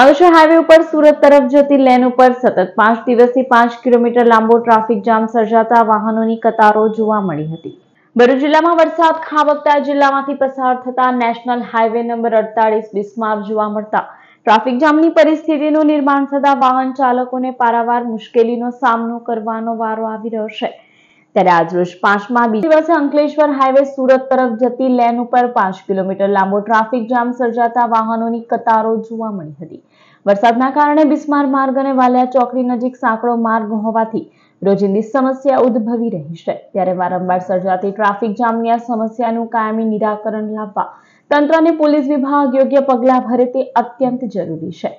અવશ્ય હાઈવે ઉપર સુરત તરફ જતી લેન ઉપર સતત પાંચ દિવસથી પાંચ કિલોમીટર લાંબો ટ્રાફિક જામ સર્જાતા વાહનોની કતારો જોવા મળી હતી ભરૂચ જિલ્લામાં વરસાદ ખાબકતા જિલ્લામાંથી પસાર થતા નેશનલ હાઈવે નંબર અડતાળીસ બિસ્માર જોવા મળતા ટ્રાફિક જામની પરિસ્થિતિનું નિર્માણ થતા વાહન ચાલકોને પારાવાર મુશ્કેલીનો સામનો કરવાનો વારો આવી રહ્યો છે ત્યારે આજ રોજ પાંચમા બીજા દિવસે અંકલેશ્વર હાઈવે સુરત તરફ જતી લેન ઉપર પાંચ કિલોમીટર લાંબો ટ્રાફિક જામ સર્જાતા વાહનોની કતારો જોવા મળી હતી વરસાદના કારણે બિસ્માર માર્ગ અને વાલિયા ચોકડી નજીક સાંકડો માર્ગ હોવાથી રોજિંદી સમસ્યા ઉદ્ભવી રહી છે ત્યારે વારંવાર સર્જાતી ટ્રાફિક જામની આ સમસ્યાનું કાયમી નિરાકરણ લાવવા તંત્ર અને પોલીસ વિભાગ યોગ્ય પગલાં ભરે તે અત્યંત જરૂરી છે